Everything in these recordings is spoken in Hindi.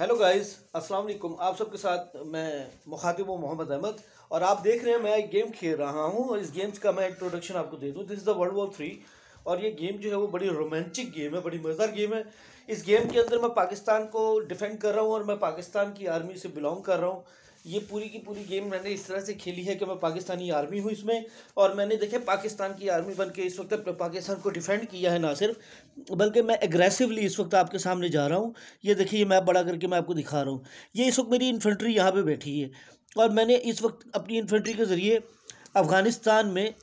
हेलो गाइस अस्सलाम वालेकुम आप सबके साथ मैं मुखातिब हूँ मोहम्मद अहमद और आप देख रहे हैं मैं एक गेम खेल रहा हूँ और इस गेम्स का मैं इंट्रोडक्शन आपको दे दूँ this is the World War three और ये गेम जो है वो बड़ी रोमांचिक गेम है बड़ी मज़ेदार गेम है इस गेम के अंदर मैं पाकिस्तान को डिफेंड कर रहा हूँ और मैं पाकिस्तान की आर्मी से बिलोंग कर रहा हूँ ये पूरी की पूरी गेम मैंने इस तरह से खेली है कि मैं पाकिस्तानी आर्मी हूँ इसमें और मैंने देखे पाकिस्तान की आर्मी बन के इस वक्त पाकिस्तान को डिफेंड किया है ना सिर्फ बल्कि मैं एग्रेसिवली इस वक्त आपके सामने जा रहा हूँ ये देखिए मैप बड़ा करके मैं आपको दिखा रहा हूँ ये इस वक्त मेरी इन्फेंट्री यहाँ पर बैठी है और मैंने इस वक्त अपनी इन्फेंट्री के ज़रिए अफ़गानिस्तान में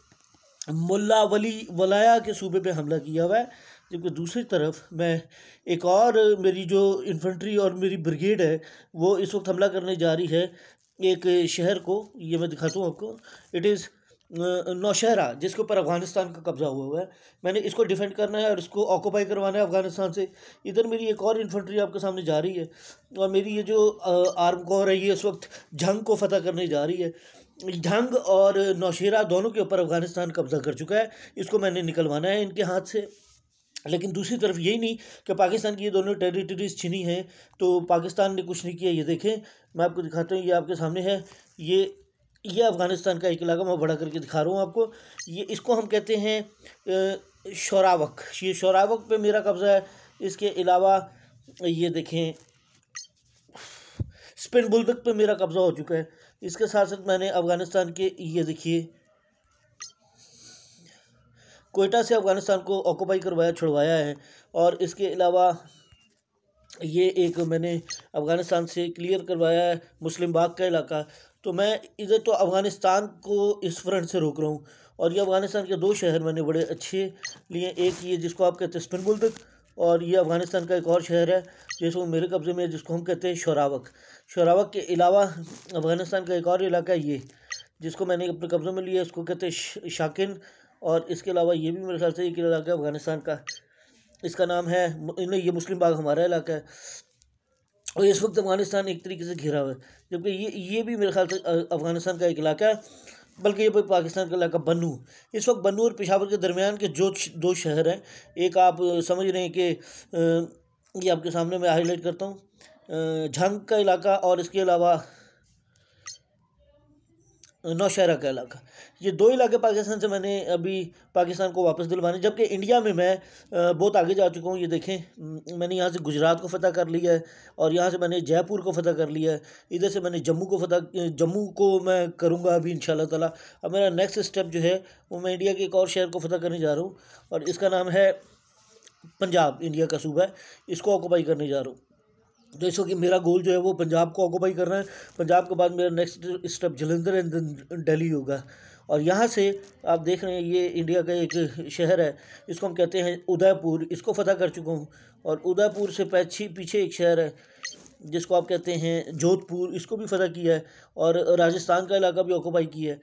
मुला वली वलाया के सूबे पे हमला किया हुआ है जबकि दूसरी तरफ मैं एक और मेरी जो इन्फेंट्री और मेरी ब्रिगेड है वो इस वक्त हमला करने जा रही है एक शहर को ये मैं दिखाता हूँ आपको इट इज़ नौशहरा जिसके ऊपर अफगानिस्तान का कब्जा हुआ हुआ है मैंने इसको डिफेंड करना है और इसको ऑक्यूपाई करवाना है अफगानिस्तान से इधर मेरी एक और इन्फेंट्री आपके सामने जा रही है और मेरी ये जो आर्म कौर है ये इस वक्त जंग को फतह करने जा रही है ढंग और नौशेरा दोनों के ऊपर अफगानिस्तान कब्जा कर चुका है इसको मैंने निकलवाना है इनके हाथ से लेकिन दूसरी तरफ यही नहीं कि पाकिस्तान की ये दोनों टेरिटरीज छीनी हैं तो पाकिस्तान ने कुछ नहीं किया ये देखें मैं आपको दिखाता हूँ ये आपके सामने है ये ये अफ़गानिस्तान का एक इलाका मैं बढ़ा करके दिखा रहा हूँ आपको ये इसको हम कहते हैं शौरावक ये शौरावक पे मेरा कब्ज़ा है इसके अलावा ये देखें स्पिन बुलबक पर मेरा कब्ज़ा हो चुका है इसके साथ साथ मैंने अफ़गानिस्तान के ये देखिए कोयटा से अफ़गानिस्तान को ऑक्यूपाई करवाया छुड़वाया है और इसके अलावा ये एक मैंने अफ़गानिस्तान से क्लियर करवाया है मुस्लिम बाग का इलाका तो मैं इधर तो अफ़गानिस्तान को इस फ्रंट से रोक रहा हूँ और ये अफ़गानिस्तान के दो शहर मैंने बड़े अच्छे लिए एक ये जिसको आप कहते हैं स्पिन बुलबक और ये अफ़गानिस्तान का एक और शहर है जिसको मेरे कब्ज़े में जिसको हम कहते हैं शोरावक शरावक के अलावा अफ़गानिस्तान का एक और इलाका है ये जिसको मैंने अपने कब्ज़ों में लिया इसको कहते हैं शाकिन और इसके अलावा ये भी मेरे ख्याल से एक इलाका है अफ़गानिस्तान का इसका नाम है ये मुस्लिम बाग हमारा इलाका है और इस वक्त अफ़गानिस्तान एक तरीके से घिरा हुआ है जबकि ये ये भी मेरे ख्याल से अफ़गानिस्तान का एक इलाका है बल्कि ये पाकिस्तान का इलाका बनू इस वक्त बनू और पिशावर के दरमियान के जो दो शहर हैं एक आप समझ रहे हैं कि ये आपके सामने मैं हाईलाइट करता हूँ झंग का इलाका और इसके अलावा नौशहरा का इलाका ये दो इलाके पाकिस्तान से मैंने अभी पाकिस्तान को वापस दिलवाने जबकि इंडिया में मैं बहुत आगे जा चुका हूँ ये देखें मैंने यहाँ से गुजरात को फतह कर लिया है और यहाँ से मैंने जयपुर को फतह कर लिया है इधर से मैंने जम्मू को फतह जम्मू को मैं करूँगा अभी इन ताला अब मेरा नेक्स्ट स्टेप जो है वो मैं इंडिया के एक और शहर को फतह करने जा रहा हूँ और इसका नाम है पंजाब इंडिया का सूबा है इसको ऑक्यूपाई करने जा रहा हूँ जैसे कि मेरा गोल जो है वो पंजाब को ऑक्यूपाई करना है पंजाब के बाद मेरा next step Jalandhar and Delhi होगा और यहाँ से आप देख रहे हैं ये इंडिया का एक शहर है इसको हम कहते हैं उदयपुर इसको फतह कर चुका हूँ और उदयपुर से पैछी पीछे एक शहर है जिसको आप कहते हैं जोधपुर इसको भी फतह किया है और राजस्थान का इलाका भी ऑक्यूपाई किया है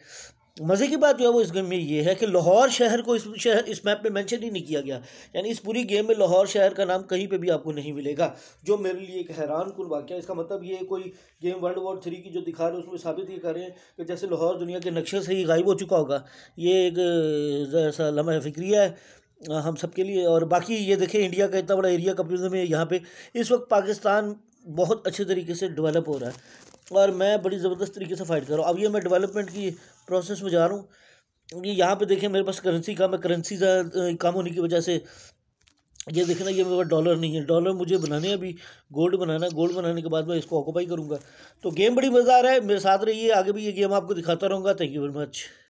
मज़े की बात जो है वो इस गेम में ये है कि लाहौर शहर को इस शहर इस मैप में मेंशन ही नहीं किया गया यानी इस पूरी गेम में लाहौर शहर का नाम कहीं पे भी आपको नहीं मिलेगा जो मेरे लिए एक हैरान कन वाक्य है इसका मतलब ये कोई गेम वर्ल्ड वॉर थ्री की जो दिखा रहे हैं उसमें साबित ये कर रहे हैं कि जैसे लाहौर दुनिया के नक्शे से ही गायब हो चुका होगा ये एक जैसा लम्हा फिक्रिया है हम सब के लिए और बाकी ये देखें इंडिया का इतना बड़ा एरिया कब्लिज्म है यहाँ पे इस वक्त पाकिस्तान बहुत अच्छे तरीके से डेवलप हो रहा है और मैं बड़ी ज़बरदस्त तरीके से फाइट कर रहा हूँ अब ये मैं डेवलपमेंट की प्रोसेस में जा रहा हूँ क्योंकि यहाँ पे देखें मेरे पास करेंसी कम है करेंसी कम होने की वजह से ये देखना ये मेरे पास डॉलर नहीं है डॉलर मुझे बनाने हैं अभी गोल्ड बनाना है गोल्ड बनाने के बाद मैं इसको ऑक्यूपाई करूँगा तो गेम बड़ी मज़ा आ रहा है मेरे साथ रहिए आगे भी ये गेम आपको दिखाता रहूँगा थैंक यू वेरी मच